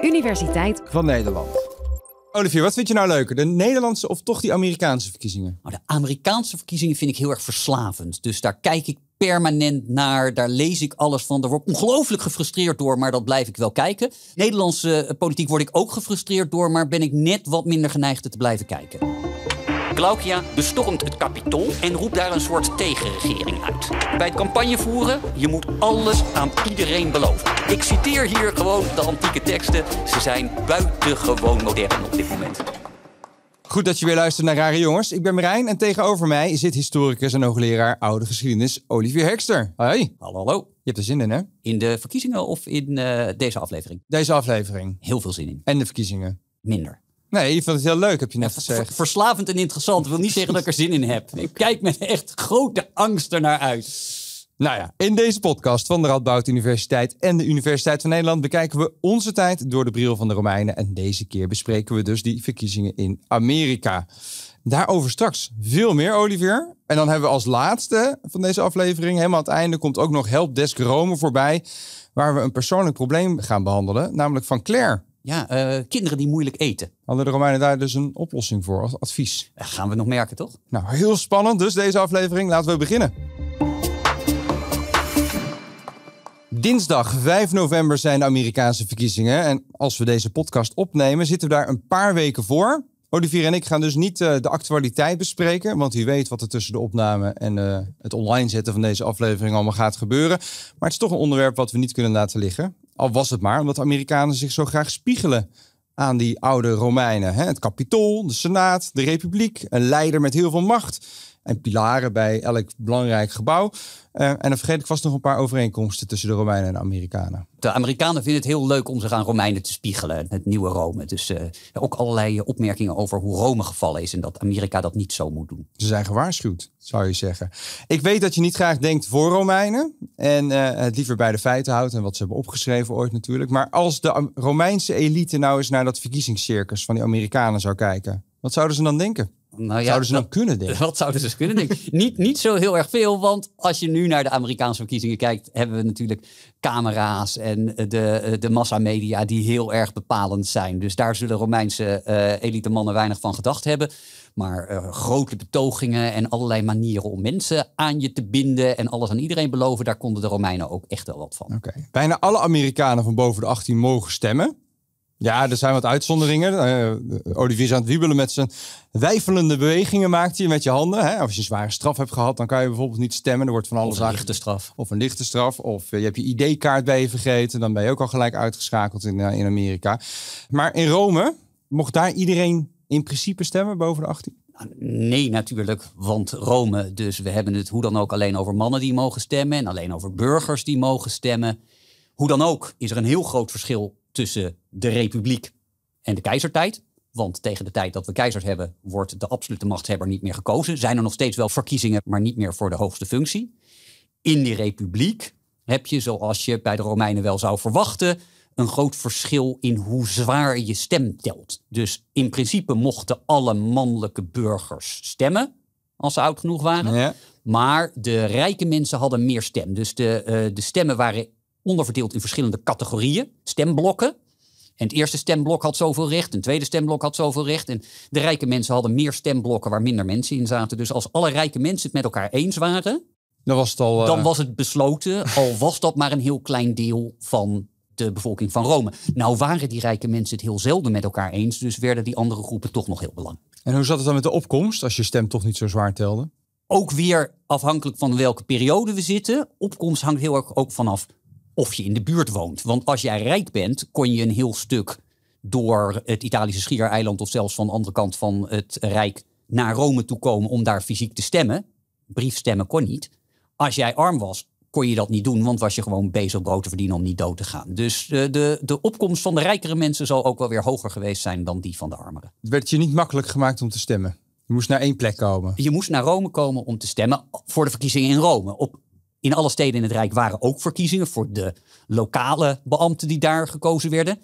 Universiteit van Nederland. Olivier, wat vind je nou leuker? De Nederlandse of toch die Amerikaanse verkiezingen? Nou, de Amerikaanse verkiezingen vind ik heel erg verslavend. Dus daar kijk ik permanent naar. Daar lees ik alles van. Daar word ik ongelooflijk gefrustreerd door, maar dat blijf ik wel kijken. Nederlandse eh, politiek word ik ook gefrustreerd door, maar ben ik net wat minder geneigd te blijven kijken. Glaucia bestormt het kapitol en roept daar een soort tegenregering uit. Bij het campagnevoeren, je moet alles aan iedereen beloven. Ik citeer hier gewoon de antieke teksten. Ze zijn buitengewoon modern op dit moment. Goed dat je weer luistert naar Rare Jongens. Ik ben Marijn en tegenover mij zit historicus en hoogleraar oude geschiedenis Olivier Hekster. Hoi. Hallo, hallo. Je hebt er zin in, hè? In de verkiezingen of in eh, deze aflevering? Deze aflevering. Heel veel zin in. En de verkiezingen? Minder. Nee, je vond het heel leuk, heb je net gezegd. Verslavend en interessant. wil niet zeggen dat ik er zin in heb. Ik kijk met echt grote angst ernaar uit. Nou ja, in deze podcast van de Radboud Universiteit en de Universiteit van Nederland bekijken we onze tijd door de bril van de Romeinen. En deze keer bespreken we dus die verkiezingen in Amerika. Daarover straks veel meer, Olivier. En dan hebben we als laatste van deze aflevering, helemaal aan het einde, komt ook nog Helpdesk Rome voorbij. Waar we een persoonlijk probleem gaan behandelen, namelijk van Claire. Ja, eh, kinderen die moeilijk eten. Hadden de Romeinen daar dus een oplossing voor als advies? gaan we nog merken, toch? Nou, heel spannend. Dus deze aflevering, laten we beginnen. Dinsdag 5 november zijn de Amerikaanse verkiezingen. En als we deze podcast opnemen, zitten we daar een paar weken voor. Olivier en ik gaan dus niet eh, de actualiteit bespreken, want u weet wat er tussen de opname en eh, het online zetten van deze aflevering allemaal gaat gebeuren. Maar het is toch een onderwerp wat we niet kunnen laten liggen. Al was het maar omdat de Amerikanen zich zo graag spiegelen aan die oude Romeinen. Het kapitool, de Senaat, de Republiek, een leider met heel veel macht en pilaren bij elk belangrijk gebouw. Eh, en dan vergeet ik vast nog een paar overeenkomsten tussen de Romeinen en de Amerikanen. De Amerikanen vinden het heel leuk om zich aan Romeinen te spiegelen, het nieuwe Rome. Dus eh, ook allerlei opmerkingen over hoe Rome gevallen is en dat Amerika dat niet zo moet doen. Ze zijn gewaarschuwd, zou je zeggen. Ik weet dat je niet graag denkt voor Romeinen en uh, het liever bij de feiten houdt en wat ze hebben opgeschreven ooit natuurlijk. Maar als de Romeinse elite nou eens naar dat verkiezingscircus van die Amerikanen zou kijken, wat zouden ze dan denken? Nou ja, zouden ze dan kunnen, denk Wat zouden ze kunnen, denk niet, niet zo heel erg veel, want als je nu naar de Amerikaanse verkiezingen kijkt, hebben we natuurlijk camera's en eh, de, eh, de massamedia die heel erg bepalend zijn. Dus daar zullen Romeinse eh, elite mannen weinig van gedacht hebben. Maar grote betogingen en allerlei manieren om mensen aan je te binden en alles aan iedereen beloven, daar konden de Romeinen ook echt wel wat van. Okay. Bijna alle Amerikanen van boven de 18 mogen stemmen. Ja, er zijn wat uitzonderingen. Eh, Olivier is aan het wiebelen met zijn wijfelende bewegingen maakt hij met je handen. Hè? Als je een zware straf hebt gehad, dan kan je bijvoorbeeld niet stemmen. Er wordt van alles Of een lichte straf. Of een lichte straf. Of eh, je hebt je ID-kaart bij je vergeten. Dan ben je ook al gelijk uitgeschakeld in, eh, in Amerika. Maar in Rome mocht daar iedereen in principe stemmen boven de 18? Nou, nee, natuurlijk, want Rome. Dus we hebben het hoe dan ook alleen over mannen die mogen stemmen en alleen over burgers die mogen stemmen. Hoe dan ook is er een heel groot verschil tussen de republiek en de keizertijd. Want tegen de tijd dat we keizers hebben, wordt de absolute machthebber niet meer gekozen. Zijn er nog steeds wel verkiezingen, maar niet meer voor de hoogste functie. In die republiek heb je, zoals je bij de Romeinen wel zou verwachten, een groot verschil in hoe zwaar je stem telt. Dus in principe mochten alle mannelijke burgers stemmen, als ze oud genoeg waren. Maar de rijke mensen hadden meer stem. Dus de, eh, de stemmen waren onderverdeeld in verschillende categorieën, stemblokken. En het eerste stemblok had zoveel recht, een tweede stemblok had zoveel recht. En de rijke mensen hadden meer stemblokken waar minder mensen in zaten. Dus als alle rijke mensen het met elkaar eens waren, dan was het, al, dan eh, was het besloten, al was dat maar een heel klein deel van de bevolking van Rome. Nou waren die rijke mensen het heel zelden met elkaar eens, dus werden die andere groepen toch nog heel belangrijk. En hoe zat het dan met de opkomst, als je stem toch niet zo zwaar telde? Ook weer afhankelijk van welke periode we zitten. Opkomst hangt heel erg ook vanaf of je in de buurt woont. Want als jij rijk bent, kon je een heel stuk door het Italische Schiereiland of zelfs van de andere kant van het Rijk naar Rome toe komen om daar fysiek te stemmen. Briefstemmen kon niet. Als jij arm was, kon je dat niet doen, want was je gewoon bezig brood te verdienen om niet dood te gaan. Dus eh, de, de opkomst van de rijkere mensen zal ook wel weer hoger geweest zijn dan die van de armeren. Het werd je niet makkelijk gemaakt om te stemmen. Je moest naar één plek komen. Je moest naar Rome komen om te stemmen voor de verkiezingen in Rome. Op in alle steden in het Rijk waren ook verkiezingen voor de lokale beambten die daar gekozen werden.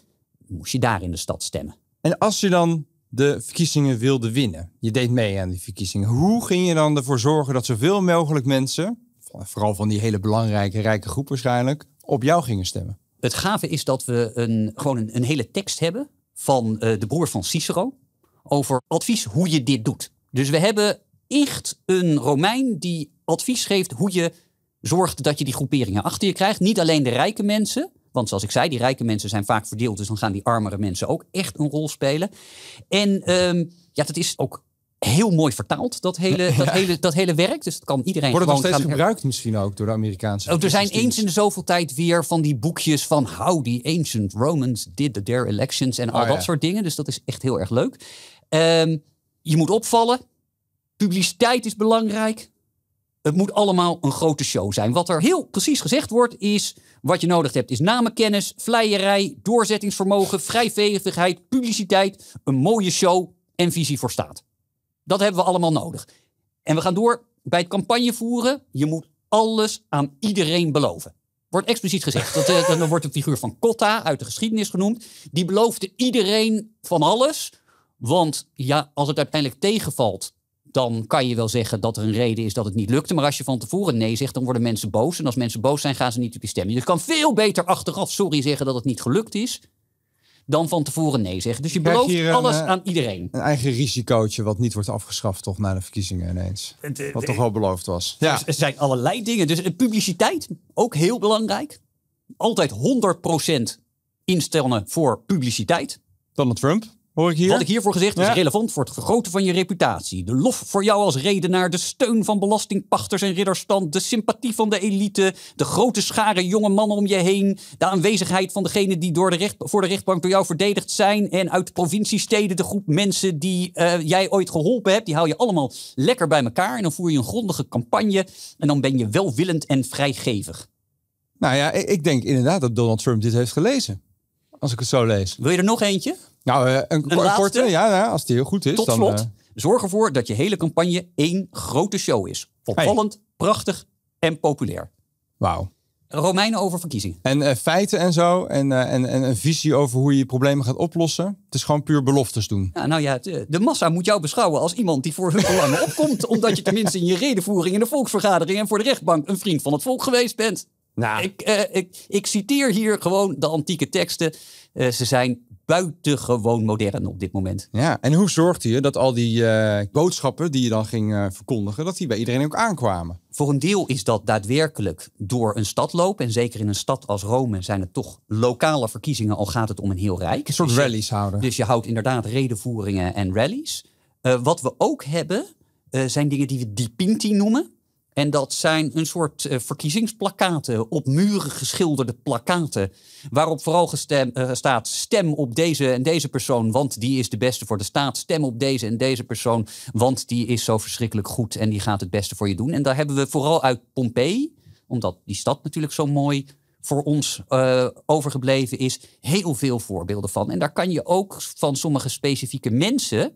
Moest je daar in de stad stemmen. En als je dan de verkiezingen wilde winnen, je deed mee aan die verkiezingen, hoe ging je dan ervoor zorgen dat zoveel mogelijk mensen, vooral van die hele belangrijke rijke groep waarschijnlijk, op jou gingen stemmen? Het gave is dat we een, gewoon een, hele tekst hebben van eh, de broer van Cicero over advies hoe je dit doet. Dus we hebben echt een Romein die advies geeft hoe je zorgt dat je die groeperingen achter je krijgt. Niet alleen de rijke mensen, want zoals ik zei, die rijke mensen zijn vaak verdeeld, dus dan gaan die armere mensen ook echt een rol spelen. En ehm, ja, dat is ook heel mooi vertaald, dat hele, dat hele, dat hele werk. Dus dat kan iedereen Wordt het nog steeds gebruikt misschien ook door de Amerikaanse... Oh, er zijn eens in de zoveel tijd weer van die boekjes van... How the ancient Romans did their elections en al oh, dat soort dingen. Dus dat is echt heel erg leuk. Ehm, je moet opvallen. Publiciteit is belangrijk het moet allemaal een grote show zijn. Wat er heel precies gezegd wordt is... wat je nodig hebt is namenkennis, vleierij, doorzettingsvermogen... vrijvevigheid, publiciteit, een mooie show en visie voor staat. Dat hebben we allemaal nodig. En we gaan door bij het campagne voeren. Je moet alles aan iedereen beloven. Wordt expliciet gezegd. Dat, eh, dan wordt de figuur van Cotta uit de geschiedenis genoemd. Die beloofde iedereen van alles. Want ja, als het uiteindelijk tegenvalt, dan kan je wel zeggen dat er een reden is dat het niet lukte. Maar als je van tevoren nee zegt, dan worden mensen boos. En als mensen boos zijn, gaan ze niet op je stemmen. Dus je kan veel beter achteraf sorry zeggen dat het niet gelukt is. Dan van tevoren nee zeggen. Dus je belooft alles eh, aan iedereen. Een eigen risicootje wat niet wordt afgeschaft, toch na de verkiezingen ineens. Eh, wat toch wel beloofd was. Er zijn allerlei dingen. Dus eh, publiciteit, ook heel belangrijk. Altijd 100% instellen voor publiciteit. Donald Trump. Hoor ik hier? Wat ik hiervoor gezegd is relevant voor het vergroten van je reputatie. De lof voor jou als redenaar, de steun van belastingpachters en ridderstand, de sympathie van de elite, de grote schare jonge mannen om je heen, de aanwezigheid van degenen die door de recht, voor de rechtbank door jou verdedigd zijn en uit provinciesteden de groep mensen die eh, jij ooit geholpen hebt, die hou je allemaal lekker bij elkaar en dan voer je een grondige campagne en dan ben je welwillend en vrijgevig. Nou ja, ik denk inderdaad dat Donald Trump dit heeft gelezen. Als ik het zo lees. Wil je er nog eentje? Nou, eh, een, korte, ja, ja, als die heel goed is. Tot dan, slot, eh. zorg ervoor dat je hele campagne één grote show is. Opvallend, prachtig en populair. Wauw. Romeinen over verkiezingen. En eh, feiten en zo. En, en, en een visie over hoe je je problemen gaat oplossen. Het is gewoon puur beloftes doen. Ja, nou ja, de massa moet jou beschouwen als iemand die voor hun belangen opkomt. Omdat je tenminste in je redenvoering in de volksvergadering en voor de rechtbank een vriend van het volk geweest bent. Nou. Ik, eh, ik, ik, citeer hier gewoon de antieke teksten. Eh, ze zijn buitengewoon modern op dit moment. Ja, en hoe zorgde je dat al die eh, boodschappen die je dan ging verkondigen, dat die bij iedereen ook aankwamen? Voor een deel is dat daadwerkelijk door een stad lopen. En zeker in een stad als Rome zijn het toch lokale verkiezingen, al gaat het om een heel rijk. Een soort dus rallies houden. Dus je houdt inderdaad redenvoeringen en rallies. wat we ook hebben, zijn dingen die we dipinti noemen. En dat zijn een soort uh, eh, verkiezingsplakaten, op muren geschilderde plakaten. Waarop vooral gestem, eh, staat: stem op deze en deze persoon, want die is de beste voor de staat. Stem op deze en deze persoon, want die is zo verschrikkelijk goed en die gaat het beste voor je doen. En daar hebben we vooral uit Pompei, omdat die stad natuurlijk zo mooi voor ons eh, overgebleven is, heel veel voorbeelden van. En daar kan je ook van sommige specifieke mensen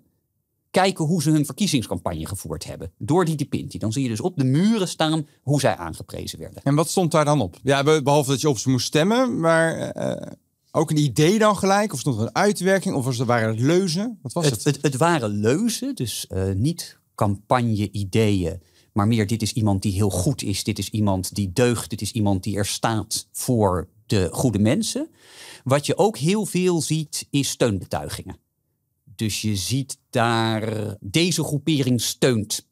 kijken hoe ze hun verkiezingscampagne gevoerd hebben. Door die Dipinti. Dan zie je dus op de muren staan hoe zij aangeprezen werden. En wat stond daar dan op? Ja, behalve dat je op ze moest stemmen, maar eh, ook een idee dan gelijk? Of stond er een uitwerking? Of was het, waren het leuzen? Wat was het? Het, het, waren leuzen, dus eh, niet campagne-ideeën. Maar meer, dit is iemand die heel goed is. Dit is iemand die deugt. Dit is iemand die er staat voor de goede mensen. Wat je ook heel veel ziet, is steunbetuigingen. Dus je ziet daar, deze groepering steunt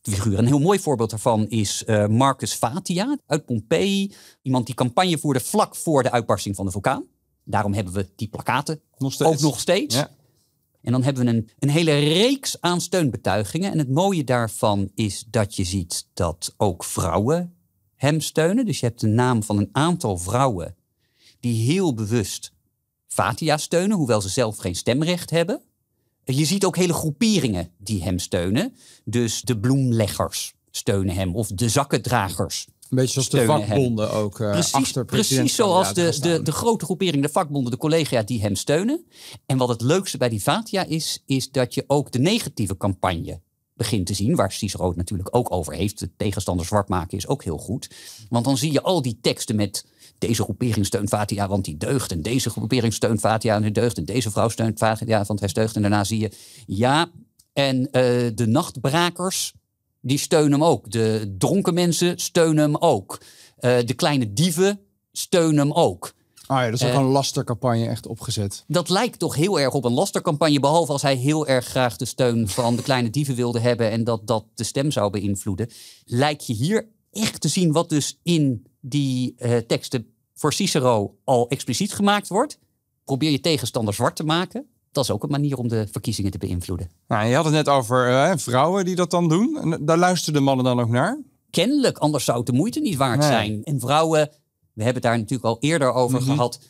de figuur. Een heel mooi voorbeeld daarvan is eh, Marcus Fatia uit Pompeii. Iemand die campagne voerde vlak voor de uitbarsting van de vulkaan. Daarom hebben we die plakaten nog ook nog steeds. En dan hebben we een, een hele reeks aan steunbetuigingen. En het mooie daarvan is dat je ziet dat ook vrouwen hem steunen. Dus je hebt de naam van een aantal vrouwen die heel bewust Fatia steunen, hoewel ze zelf geen stemrecht hebben. Je ziet ook hele groeperingen die hem steunen. Dus de bloemleggers steunen hem of de zakkendragers. Een beetje zoals de vakbonden ook. Eh, precies, achter precies zoals de, de, de, grote groepering, de vakbonden, de collega die hem steunen. En wat het leukste bij die Vatia is, is dat je ook de negatieve campagne begint te zien, waar Cicero natuurlijk ook over heeft. De tegenstander zwart maken is ook heel goed. Want dan zie je al die teksten met deze groepering steunt Vatia, want die deugt. En deze groepering steunt Vatia en hij deugt. En deze vrouw steunt Vatia, want hij deugt. En daarna zie je, ja. En eh, de nachtbrakers, die steunen hem ook. De dronken mensen steunen hem ook. Eh, de kleine dieven steunen hem ook. Ah ja, dat is ook eh, een lastercampagne echt opgezet. Dat lijkt toch heel erg op een lastercampagne. Behalve als hij heel erg graag de steun van de kleine dieven wilde hebben. en dat dat de stem zou beïnvloeden. Lijkt je hier echt te zien wat dus in die eh, teksten voor Cicero al expliciet gemaakt wordt. Probeer je tegenstander zwart te maken. Dat is ook een manier om de verkiezingen te beïnvloeden. Nou, je had het net over eh, vrouwen die dat dan doen. Eh, daar luisteren de mannen dan ook naar? Kennelijk, anders zou het de moeite niet waard zijn. En vrouwen, we hebben het daar natuurlijk al eerder over mhm. gehad,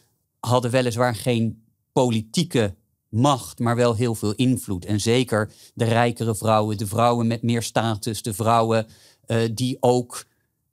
hadden weliswaar geen politieke macht, maar wel heel veel invloed. En zeker de rijkere vrouwen, de vrouwen met meer status, de vrouwen eh, die ook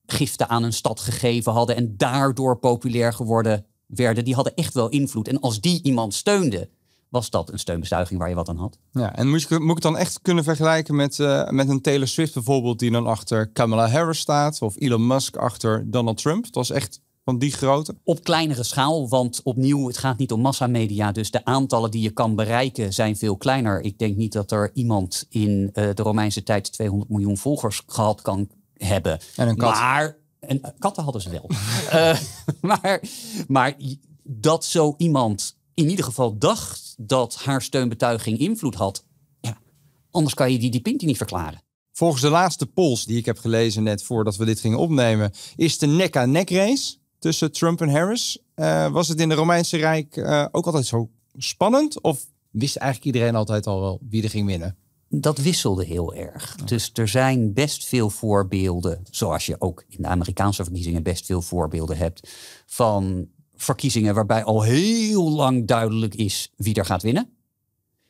giften aan een stad gegeven hadden en daardoor populair geworden werden, die hadden echt wel invloed. En als die iemand steunde, was dat een steunbestuiging waar je wat aan had. Ja, en moet, je, moet ik het dan echt kunnen vergelijken met, eh, met een Taylor Swift bijvoorbeeld, die dan achter Kamala Harris staat, of Elon Musk achter Donald Trump? Het was echt van die grootte? Op kleinere schaal, want opnieuw, het gaat niet om massamedia. Dus de aantallen die je kan bereiken zijn veel kleiner. Ik denk niet dat er iemand in eh, de Romeinse tijd 200 miljoen volgers gehad kan hebben. En een kat. Maar, en, katten hadden ze wel. Eh, maar, maar dat zo iemand in ieder geval dacht dat haar steunbetuiging invloed had. Ja, anders kan je die, die niet verklaren. Volgens de laatste polls die ik heb gelezen net voordat we dit gingen opnemen, is de nek-aan-nek race tussen Trump en Harris. Eh, was het in de Romeinse Rijk eh, ook altijd zo spannend? Of wist eigenlijk iedereen altijd al wel wie er ging winnen? Dat wisselde heel erg. Dus er zijn best veel voorbeelden, zoals je ook in de Amerikaanse verkiezingen best veel voorbeelden hebt, van verkiezingen waarbij al heel lang duidelijk is wie er gaat winnen.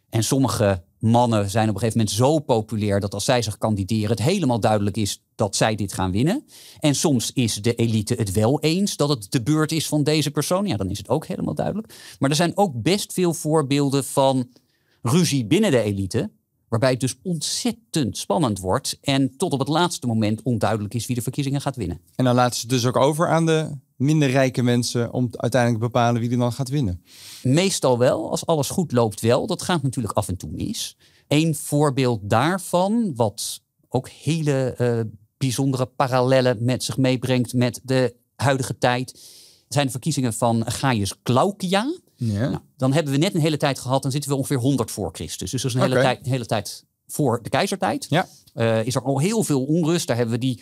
En sommige mannen zijn op een gegeven moment zo populair dat als zij zich kandideren, het helemaal duidelijk is dat zij dit gaan winnen. En soms is de elite het wel eens dat het de beurt is van deze persoon. Ja, dan is het ook helemaal duidelijk. Maar er zijn ook best veel voorbeelden van ruzie binnen de elite. Waarbij het dus ontzettend spannend wordt en tot op het laatste moment onduidelijk is wie de verkiezingen gaat winnen. En dan laten ze het dus ook over aan de minder rijke mensen om uiteindelijk te bepalen wie er dan gaat winnen? Meestal wel, als alles goed loopt wel. Dat gaat natuurlijk af en toe mis. Een voorbeeld daarvan, wat ook hele eh, bijzondere parallellen met zich meebrengt met de huidige tijd, zijn de verkiezingen van Gaius Glaucia. Ja. Nou, dan hebben we net een hele tijd gehad, dan zitten we ongeveer 100 voor Christus. Dus dat is een hele, tijd, hele tijd voor de keizertijd. Ja. Eh, is er al heel veel onrust. Daar hebben we die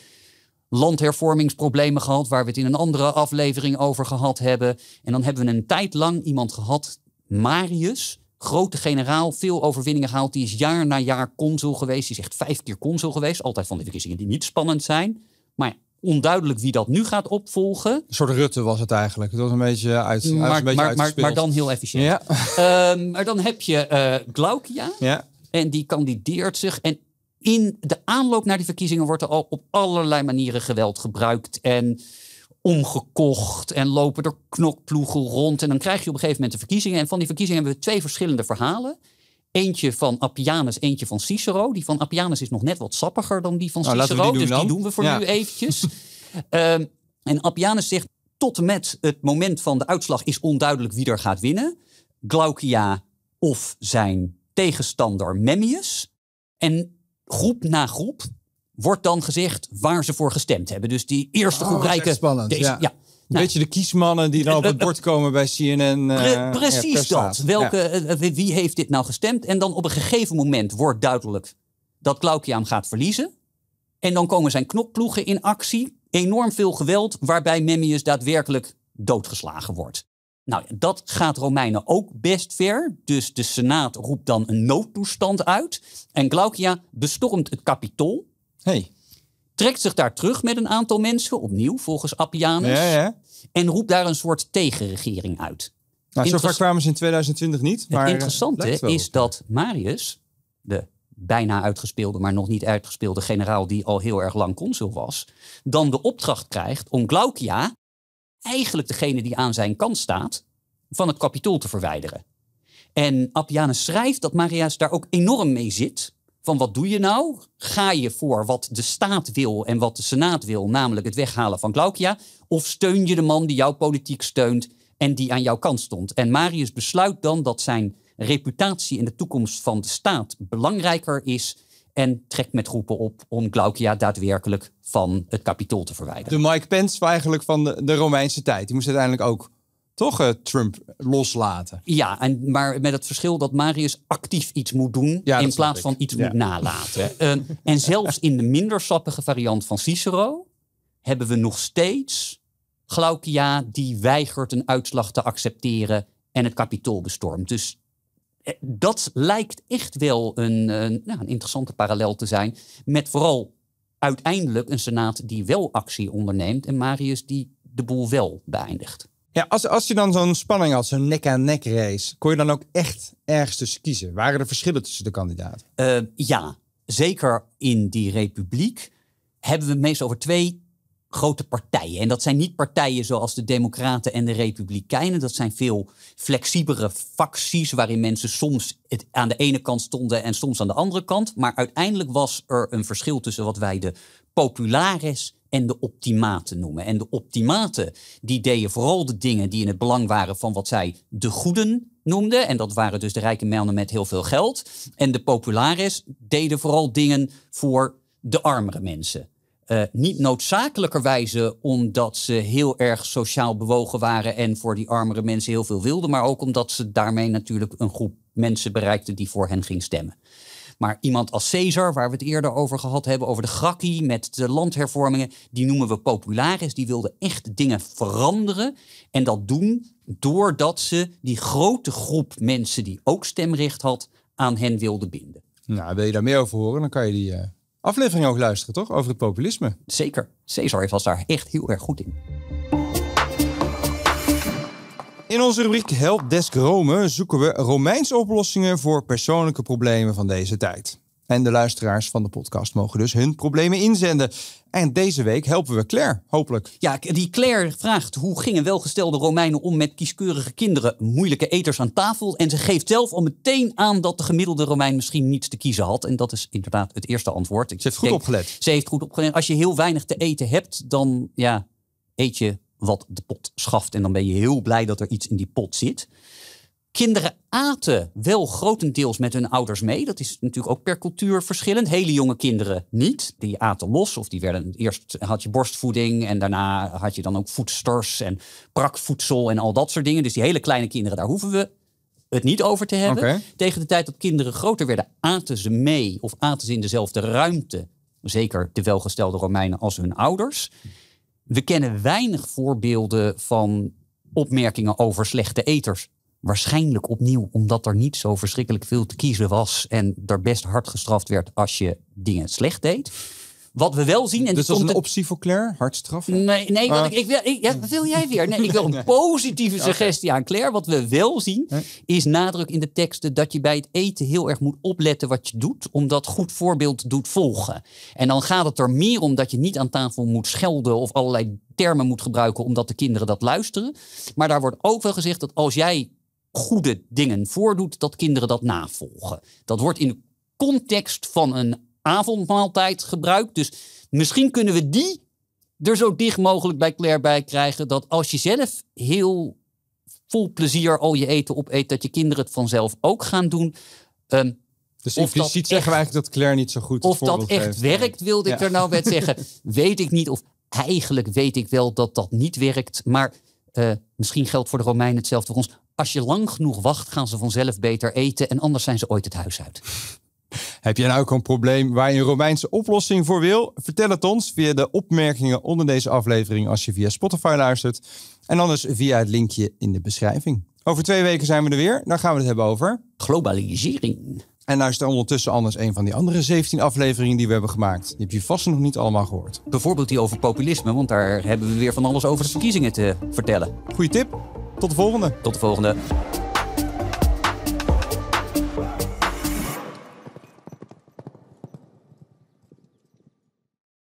landhervormingsproblemen gehad, waar we het in een andere aflevering over gehad hebben. En dan hebben we een tijd lang iemand gehad, Marius, grote generaal, veel overwinningen gehaald. Die is jaar na jaar consul geweest. Die is echt vijf keer consul geweest. Altijd van de verkiezingen die niet spannend zijn. Maar onduidelijk wie dat nu gaat opvolgen. Een soort Rutte was het eigenlijk. Dat was een beetje uit. Maar, een beetje maar, maar, maar, dan heel efficiënt. Ja. Ehm, maar dan heb je uh, Glaucia. Ja. En die kandideert zich. En in de aanloop naar die verkiezingen wordt er al op allerlei manieren geweld gebruikt en omgekocht en lopen er knokploegen rond. En dan krijg je op een gegeven moment de verkiezingen. En van die verkiezingen hebben we twee verschillende verhalen. Eentje van Appianus, eentje van Cicero. Die van Appianus is nog net wat sappiger dan die van nou, Cicero. dus die doen we voor nu eventjes. Ehm, en Appianus zegt, tot en met het moment van de uitslag is onduidelijk wie er gaat winnen. Glaucia of zijn tegenstander Memmius. En groep na groep wordt dan gezegd waar ze voor gestemd hebben. Dus die eerste oh, groep rijken... Spannend, deze, ja. Een nou. beetje de kiesmannen die dan op het eh, eh, bord komen bij CNN. Eh, precies dat. Welke, Wie heeft dit nou gestemd? En dan op een gegeven moment wordt duidelijk dat Klaukiaan gaat verliezen. En dan komen zijn knokploegen in actie. Enorm veel geweld, waarbij Memmius daadwerkelijk doodgeslagen wordt. Nou, dat gaat Romeinen ook best ver. Dus de Senaat roept dan een noodtoestand uit. En Glaucia bestormt het kapitool. Hey. Trekt zich daar terug met een aantal mensen, opnieuw volgens Appianus. Ja, ja. En roept daar een soort tegenregering uit. Nou, zo vaak kwamen ze in 2020 niet. Maar het eh, interessante is dat Marius, de bijna uitgespeelde, maar nog niet uitgespeelde generaal die al heel erg lang consul was, dan de opdracht krijgt om Glaucia eigenlijk degene die aan zijn kant staat, van het kapitool te verwijderen. En Appianus schrijft dat Marius daar ook enorm mee zit. Van wat doe je nou? Ga je voor wat de staat wil en wat de senaat wil, namelijk het weghalen van Glaucia? Of steun je de man die jouw politiek steunt en die aan jouw kant stond? En Marius besluit dan dat zijn reputatie in de toekomst van de staat belangrijker is en trekt met groepen op om Glaucia daadwerkelijk van het kapitool te verwijderen. De Mike Pence eigenlijk van de, de Romeinse tijd. Die moest uiteindelijk ook toch eh, Trump loslaten. Ja, en, maar met het verschil dat Marius actief iets moet doen in plaats van iets moet nalaten. Eh, en zelfs in de minder sappige variant van Cicero hebben we nog steeds Glaucia die weigert een uitslag te accepteren en het kapitool bestormt. Dus eh, dat lijkt echt wel een, nou, een interessante parallel te zijn met vooral uiteindelijk een senaat die wel actie onderneemt en Marius die de boel wel beëindigt. Ja, als, als je dan zo'n spanning had, zo'n nek-aan-nek race, kon je dan ook echt ergens tussen kiezen? Waren er verschillen tussen de kandidaten? Eh, ja, zeker in die republiek hebben we het meest over twee grote partijen. En dat zijn niet partijen zoals de Democraten en de Republikeinen. Dat zijn veel flexibere facties waarin mensen soms aan de ene kant stonden en soms aan de andere kant. Maar uiteindelijk was er een verschil tussen wat wij de populares en de optimaten noemen. En de optimaten die deden vooral de dingen die in het belang waren van wat zij de goeden noemden. En dat waren dus de rijke mannen met heel veel geld. En de populares deden vooral dingen voor de armere mensen. Eh, niet noodzakelijkerwijze omdat ze heel erg sociaal bewogen waren en voor die armere mensen heel veel wilden, maar ook omdat ze daarmee natuurlijk een groep mensen bereikten die voor hen ging stemmen. Maar iemand als Caesar, waar we het eerder over gehad hebben, over de Gracchi met de landhervormingen, die noemen we popularis. Die wilden echt dingen veranderen en dat doen doordat ze die grote groep mensen die ook stemrecht had aan hen wilden binden. Nou, wil je daar meer over horen, dan kan je die eh, aflevering ook luisteren, toch? Over het populisme. Zeker. Cesar was daar echt heel erg goed in. In onze rubriek Helpdesk Rome zoeken we Romeinse oplossingen voor persoonlijke problemen van deze tijd. En de luisteraars van de podcast mogen dus hun problemen inzenden. En deze week helpen we Claire, hopelijk. Ja, die Claire vraagt hoe gingen welgestelde Romeinen om met kieskeurige kinderen, moeilijke eters aan tafel. En ze geeft zelf al meteen aan dat de gemiddelde Romein misschien niets te kiezen had. En dat is inderdaad het eerste antwoord. Ik ze heeft goed opgelet. Ze heeft goed opgelet. Als je heel weinig te eten hebt, dan ja, eet je wat de pot schaft. En dan ben je heel blij dat er iets in die pot zit. Kinderen aten wel grotendeels met hun ouders mee. Dat is natuurlijk ook per cultuur verschillend. Hele jonge kinderen niet. Die aten los of die werden eerst had je borstvoeding en daarna had je dan ook voedsters en prakvoedsel en al dat soort dingen. Dus die hele kleine kinderen, daar hoeven we het niet over te hebben. Tegen de tijd dat kinderen groter werden, aten ze mee of aten ze in dezelfde ruimte. Zeker de welgestelde Romeinen als hun ouders. We kennen weinig voorbeelden van opmerkingen over slechte eters Waarschijnlijk opnieuw omdat er niet zo verschrikkelijk veel te kiezen was en er best hard gestraft werd als je dingen slecht deed. Wat we wel zien. En dus dat is een optie voor Claire? Hardstraf? Nee, nee uh, ik, ik, wil, ja, wat hmm. wil jij weer? Nee, ik wil een positieve suggestie aan Claire. Wat we wel zien is nadruk in de teksten dat je bij het eten heel erg moet opletten wat je doet. Omdat goed voorbeeld doet volgen. En dan gaat het er meer om dat je niet aan tafel moet schelden of allerlei termen moet gebruiken omdat de kinderen dat luisteren. Maar daar wordt ook wel gezegd dat als jij goede dingen voordoet, dat kinderen dat navolgen. Dat wordt in de context van een avondmaaltijd gebruikt. Dus misschien kunnen we die er zo dicht mogelijk bij Claire bij krijgen. Dat als je zelf heel vol plezier al je eten opeet, dat je kinderen het vanzelf ook gaan doen. Um, dus impliciet zeggen we eigenlijk dat Claire niet zo goed Of dat echt werkt, wilde ik er nou bij zeggen. weet ik niet. Of eigenlijk weet ik wel dat dat niet werkt. Maar eh, misschien geldt voor de Romeinen hetzelfde voor ons. Als je lang genoeg wacht, gaan ze vanzelf beter eten. En anders zijn ze ooit het huis uit. Heb jij nou ook een probleem waar je een Romeinse oplossing voor wil? Vertel het ons via de opmerkingen onder deze aflevering als je via Spotify luistert. En anders via het linkje in de beschrijving. Over twee weken zijn we er weer. Dan gaan we het hebben over. Globalisering. En nou is ondertussen anders een van die andere 17 afleveringen die we hebben gemaakt. Die heb je vast nog niet allemaal gehoord. Bijvoorbeeld die over populisme, want daar hebben we weer van alles over de verkiezingen te vertellen. Goeie tip. Tot de volgende. Tot de volgende.